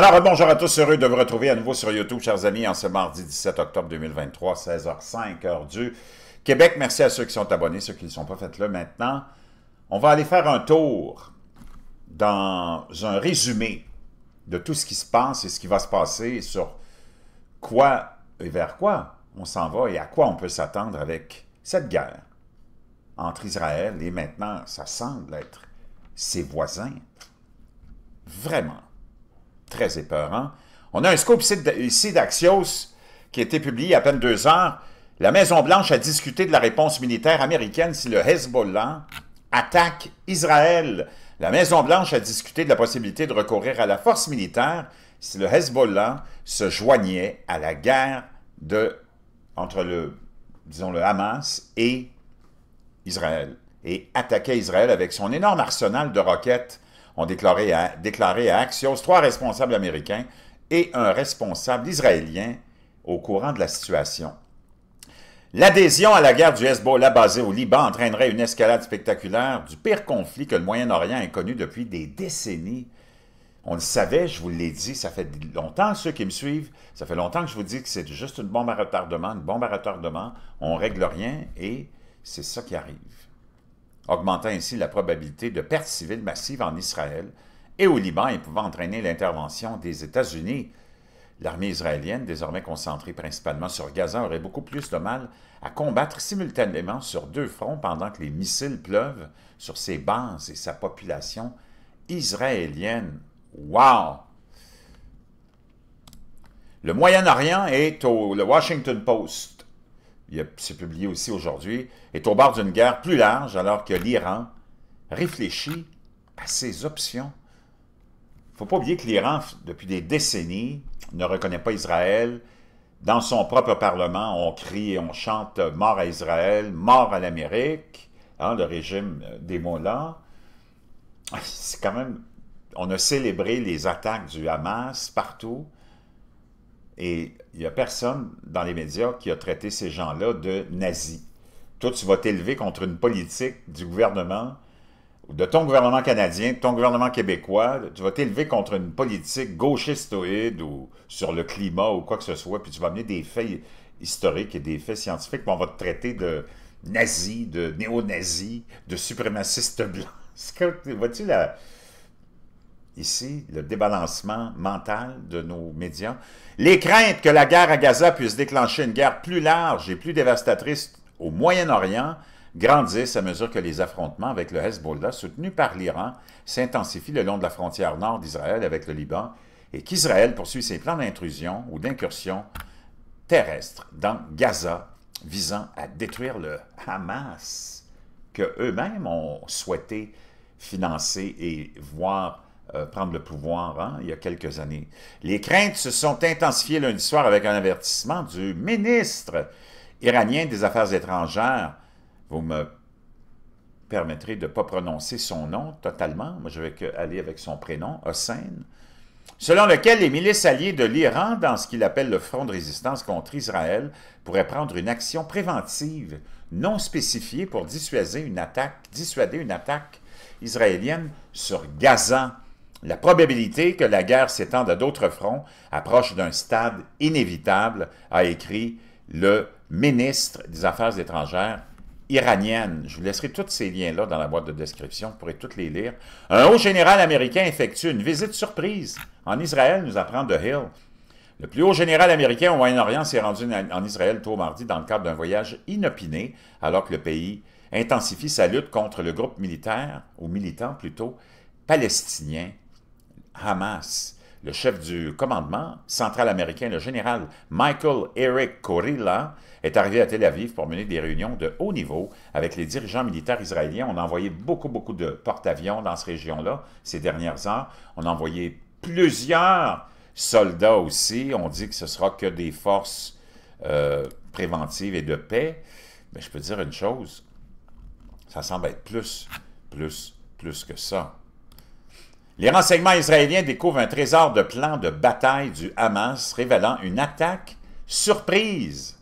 Alors, bonjour à tous, heureux de vous retrouver à nouveau sur YouTube, chers amis, en ce mardi 17 octobre 2023, 16h05, heure du Québec. Merci à ceux qui sont abonnés, ceux qui ne sont pas faites là maintenant. On va aller faire un tour dans un résumé de tout ce qui se passe et ce qui va se passer, sur quoi et vers quoi on s'en va et à quoi on peut s'attendre avec cette guerre entre Israël et maintenant, ça semble être ses voisins. Vraiment on a un scoop ici d'Axios qui a été publié à peine deux heures. La Maison-Blanche a discuté de la réponse militaire américaine si le Hezbollah attaque Israël. La Maison-Blanche a discuté de la possibilité de recourir à la force militaire si le Hezbollah se joignait à la guerre entre le, disons, le Hamas et Israël et attaquait Israël avec son énorme arsenal de roquettes ont déclaré à, Axios trois responsables américains et un responsable israélien au courant de la situation. L'adhésion à la guerre du Hezbollah basée au Liban entraînerait une escalade spectaculaire du pire conflit que le Moyen-Orient ait connu depuis des décennies. On le savait, je vous l'ai dit, ça fait longtemps, ceux qui me suivent, ça fait longtemps que je vous dis que c'est juste une bombe à retardement, une bombe à retardement, on règle rien et c'est ça qui arrive augmentant ainsi la probabilité de pertes civiles massives en Israël et au Liban et pouvant entraîner l'intervention des États-Unis. L'armée israélienne, désormais concentrée principalement sur Gaza, aurait beaucoup plus de mal à combattre simultanément sur deux fronts pendant que les missiles pleuvent sur ses bases et sa population israélienne. Wow! Le Moyen-Orient est au Washington Post il c'est publié aussi aujourd'hui, est au bord d'une guerre plus large alors que l'Iran réfléchit à ses options. Il ne faut pas oublier que l'Iran, depuis des décennies, ne reconnaît pas Israël. Dans son propre Parlement, on crie et on chante « mort à Israël »,« mort à l'Amérique hein, le régime euh, des Mollahs. C'est quand même... On a célébré les attaques du Hamas partout. Et il n'y a personne dans les médias qui a traité ces gens-là de nazis. Toi, tu vas t'élever contre une politique du gouvernement, de ton gouvernement canadien, de ton gouvernement québécois. Tu vas t'élever contre une politique gauchistoïde ou sur le climat ou quoi que ce soit, puis tu vas amener des faits historiques et des faits scientifiques, puis on va te traiter de nazi, de néo-nazi, de suprémaciste blanc. Vois-tu la ici, le débalancement mental de nos médias. Les craintes que la guerre à Gaza puisse déclencher une guerre plus large et plus dévastatrice au Moyen-Orient grandissent à mesure que les affrontements avec le Hezbollah, soutenu par l'Iran, s'intensifient le long de la frontière nord d'Israël avec le Liban et qu'Israël poursuit ses plans d'intrusion ou d'incursion terrestre dans Gaza visant à détruire le Hamas que eux-mêmes ont souhaité financer et voir euh, prendre le pouvoir hein, il y a quelques années. Les craintes se sont intensifiées lundi soir avec un avertissement du ministre iranien des Affaires étrangères. Vous me permettrez de ne pas prononcer son nom totalement. Moi, je vais aller avec son prénom, Hossein. Selon lequel les milices alliées de l'Iran, dans ce qu'il appelle le Front de résistance contre Israël, pourraient prendre une action préventive non spécifiée pour dissuader une attaque, dissuader une attaque israélienne sur Gaza. La probabilité que la guerre s'étende à d'autres fronts approche d'un stade inévitable, a écrit le ministre des Affaires étrangères iranienne. Je vous laisserai tous ces liens-là dans la boîte de description, vous pourrez tous les lire. Un haut général américain effectue une visite surprise en Israël, nous apprend de Hill. Le plus haut général américain au Moyen-Orient s'est rendu en Israël tôt mardi dans le cadre d'un voyage inopiné, alors que le pays intensifie sa lutte contre le groupe militaire, ou militant plutôt, palestinien Hamas. Le chef du commandement central américain, le général Michael Eric Korilla, est arrivé à Tel Aviv pour mener des réunions de haut niveau avec les dirigeants militaires israéliens. On a envoyé beaucoup, beaucoup de porte-avions dans cette région-là ces dernières heures. On a envoyé plusieurs soldats aussi. On dit que ce sera que des forces euh, préventives et de paix. Mais je peux dire une chose, ça semble être plus, plus, plus que ça. Les renseignements israéliens découvrent un trésor de plans de bataille du Hamas révélant une attaque surprise.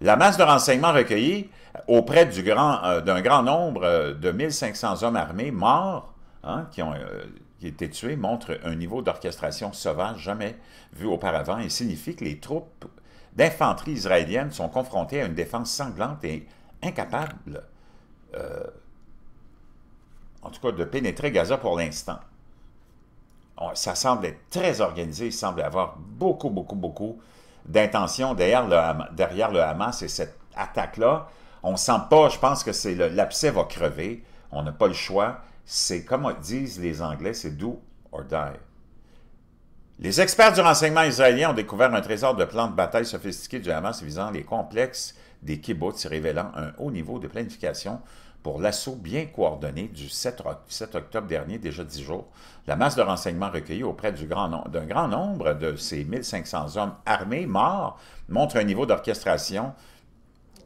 La masse de renseignements recueillis auprès euh, d'un grand, nombre euh, de 1500 hommes armés morts hein, qui ont euh, été tués montre un niveau d'orchestration sauvage jamais vu auparavant et signifie que les troupes d'infanterie israélienne sont confrontées à une défense sanglante et incapable, en tout cas, de pénétrer Gaza pour l'instant ça semble être très organisé, il semble avoir beaucoup, beaucoup, beaucoup d'intention derrière le, Hamas et cette attaque-là. On sent pas, je pense que c'est l'abcès va crever, on n'a pas le choix. C'est comme disent les Anglais, c'est do or die. Les experts du renseignement israélien ont découvert un trésor de plans de bataille sophistiqués du Hamas visant les complexes des kibbutz révélant un haut niveau de planification pour l'assaut bien coordonné du 7, octobre dernier, déjà 10 jours. La masse de renseignements recueillis auprès d'un grand, nombre de ces 1500 hommes armés, morts, montre un niveau d'orchestration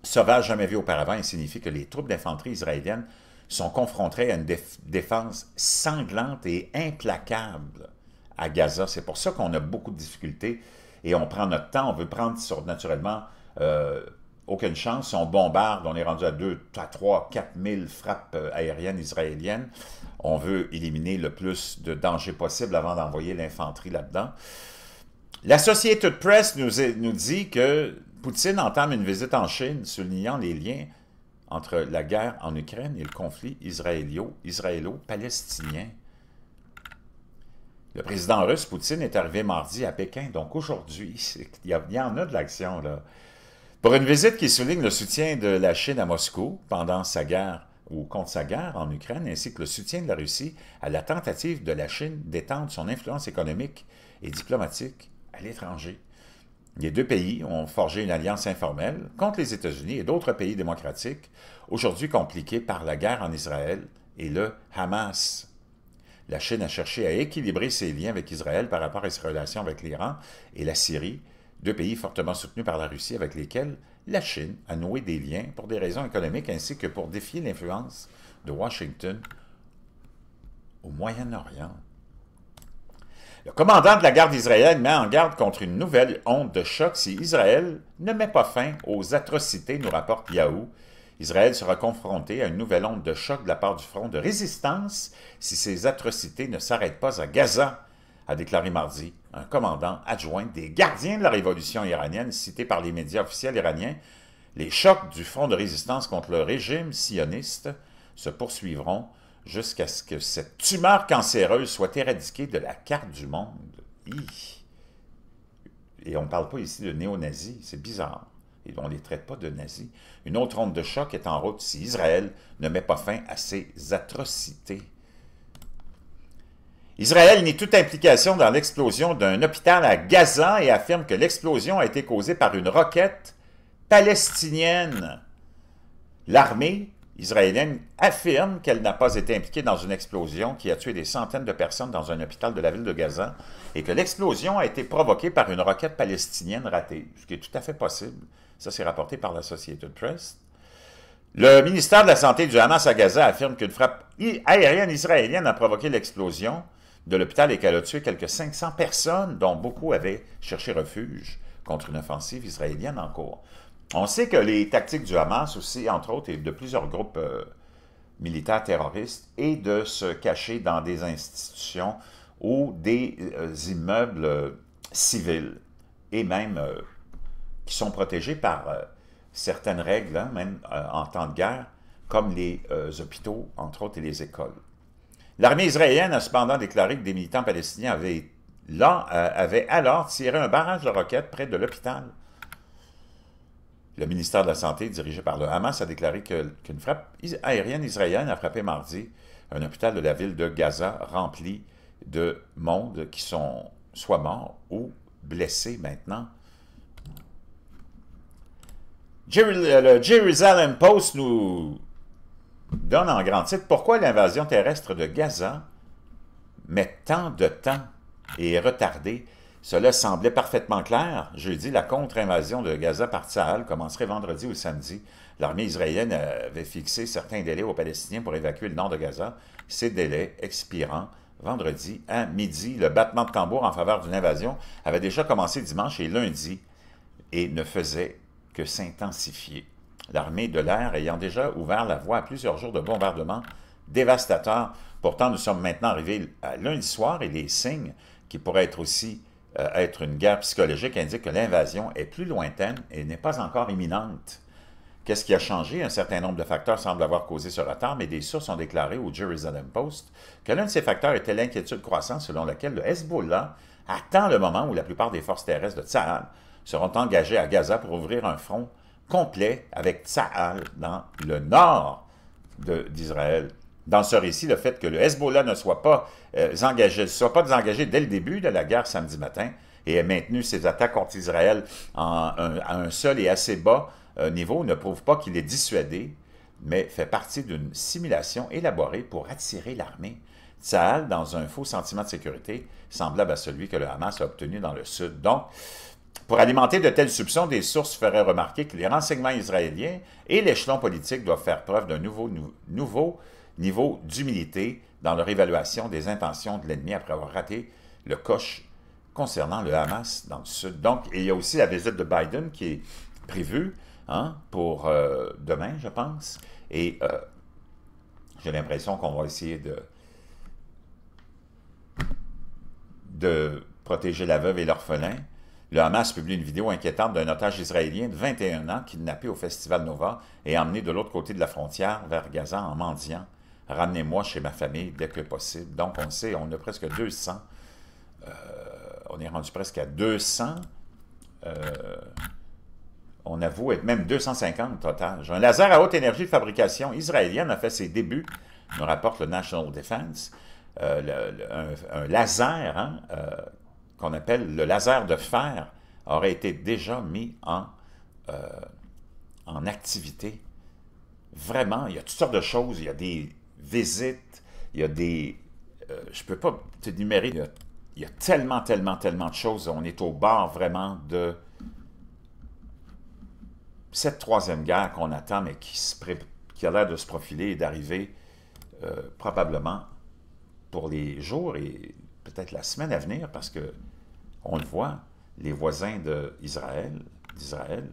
sauvage jamais vu auparavant et signifie que les troupes d'infanterie israéliennes sont confrontées à une défense sanglante et implacable à Gaza. C'est pour ça qu'on a beaucoup de difficultés et on prend notre temps. On veut prendre naturellement... Euh, aucune chance. on bombarde, on est rendu à 2, à 3, 4 000 frappes euh, aériennes israéliennes. On veut éliminer le plus de dangers possible avant d'envoyer l'infanterie là-dedans. L'Associated Press nous, nous dit que Poutine entame une visite en Chine, soulignant les liens entre la guerre en Ukraine et le conflit israélo-palestinien. Le président russe Poutine est arrivé mardi à Pékin, donc aujourd'hui, il y en a de l'action là. Pour une visite qui souligne le soutien de la Chine à Moscou pendant sa guerre ou contre sa guerre en Ukraine, ainsi que le soutien de la Russie à la tentative de la Chine d'étendre son influence économique et diplomatique à l'étranger. Les deux pays ont forgé une alliance informelle contre les États-Unis et d'autres pays démocratiques, aujourd'hui compliqués par la guerre en Israël et le Hamas. La Chine a cherché à équilibrer ses liens avec Israël par rapport à ses relations avec l'Iran et la Syrie, deux pays fortement soutenus par la Russie avec lesquels la Chine a noué des liens pour des raisons économiques ainsi que pour défier l'influence de Washington au Moyen-Orient. Le commandant de la garde israélienne met en garde contre une nouvelle onde de choc si Israël ne met pas fin aux atrocités, nous rapporte Yahoo. Israël sera confronté à une nouvelle onde de choc de la part du front de résistance si ces atrocités ne s'arrêtent pas à Gaza a déclaré mardi un commandant adjoint des gardiens de la révolution iranienne cité par les médias officiels iraniens. Les chocs du Front de résistance contre le régime sioniste se poursuivront jusqu'à ce que cette tumeur cancéreuse soit éradiquée de la carte du monde. Et on ne parle pas ici de néo-nazis, c'est bizarre. Et on ne les traite pas de nazis. Une autre onde de choc est en route si Israël ne met pas fin à ces atrocités. Israël nie toute implication dans l'explosion d'un hôpital à Gaza et affirme que l'explosion a été causée par une roquette palestinienne. L'armée israélienne affirme qu'elle n'a pas été impliquée dans une explosion qui a tué des centaines de personnes dans un hôpital de la ville de Gaza et que l'explosion a été provoquée par une roquette palestinienne ratée, ce qui est tout à fait possible. Ça, c'est rapporté par l'Associated Press. Le ministère de la Santé du Hamas à Gaza affirme qu'une frappe aérienne israélienne a provoqué l'explosion de l'hôpital et qu'elle a tué quelques 500 personnes, dont beaucoup avaient cherché refuge contre une offensive israélienne en cours. On sait que les tactiques du Hamas aussi, entre autres, et de plusieurs groupes euh, militaires terroristes, est de se cacher dans des institutions ou des euh, immeubles euh, civils, et même qui sont protégés par certaines règles, hein, même en temps de guerre, comme les hôpitaux, entre autres, et les écoles. L'armée israélienne a cependant déclaré que des militants palestiniens euh, avaient, alors tiré un barrage de roquettes près de l'hôpital. Le ministère de la Santé, dirigé par le Hamas, a déclaré qu'une frappe aérienne israélienne a frappé mardi un hôpital de la ville de Gaza rempli de monde qui sont soit morts ou blessés maintenant. le Jerusalem Post nous donne en grand titre pourquoi l'invasion terrestre de Gaza met tant de temps et est retardée. Cela semblait parfaitement clair. Jeudi, la contre-invasion de Gaza par Tsahal commencerait vendredi ou samedi. L'armée israélienne avait fixé certains délais aux Palestiniens pour évacuer le nord de Gaza, ces délais expirant vendredi à midi. Le battement de tambour en faveur d'une invasion avait déjà commencé dimanche et lundi et ne faisait que s'intensifier l'armée de l'air ayant déjà ouvert la voie à plusieurs jours de bombardements dévastateurs. Pourtant, nous sommes maintenant arrivés à lundi soir et les signes qui pourraient être aussi euh, être une guerre psychologique indiquent que l'invasion est plus lointaine et n'est pas encore imminente. Qu'est-ce qui a changé? Un certain nombre de facteurs semblent avoir causé ce retard, mais des sources ont déclaré au Jerusalem Post que l'un de ces facteurs était l'inquiétude croissante selon laquelle le Hezbollah attend le moment où la plupart des forces terrestres de Tsahal seront engagées à Gaza pour ouvrir un front complet avec Tsahal dans le nord d'Israël. Dans ce récit, le fait que le Hezbollah ne soit pas, euh, engagé, soit pas désengagé dès le début de la guerre samedi matin et ait maintenu ses attaques contre Israël à un seul et assez bas euh, niveau ne prouve pas qu'il est dissuadé, mais fait partie d'une simulation élaborée pour attirer l'armée. Tsahal dans un faux sentiment de sécurité semblable à celui que le Hamas a obtenu dans le sud. Donc, pour alimenter de telles soupçons, des sources feraient remarquer que les renseignements israéliens et l'échelon politique doivent faire preuve d'un nouveau, nouveau niveau d'humilité dans leur évaluation des intentions de l'ennemi après avoir raté le coche concernant le Hamas dans le sud. Donc, il y a aussi la visite de Biden qui est prévue hein, pour euh, demain, je pense. Et euh, j'ai l'impression qu'on va essayer de, de protéger la veuve et l'orphelin. Le Hamas publie une vidéo inquiétante d'un otage israélien de 21 ans kidnappé au Festival Nova et emmené de l'autre côté de la frontière vers Gaza en mendiant. Ramenez-moi chez ma famille dès que possible. Donc, on sait, on a presque 200. Euh, on est rendu presque à 200. Euh, on avoue être même 250 otages. Un laser à haute énergie de fabrication israélienne a fait ses débuts, nous rapporte le National Defense. Euh, un, un, laser hein, qu'on appelle le laser de fer, aurait été déjà mis en, euh, en activité. Vraiment, il y a toutes sortes de choses. Il y a des visites, il y a des... Euh, je ne peux pas te numérer. Il y, a, tellement, tellement, tellement de choses. On est au bord vraiment de cette troisième guerre qu'on attend, mais qui, a l'air de se profiler et d'arriver euh, probablement pour les jours et peut-être la semaine à venir, parce que on le voit, les voisins d'Israël Israël,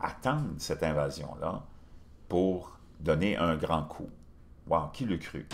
attendent cette invasion-là pour donner un grand coup. Wow, qui le crut?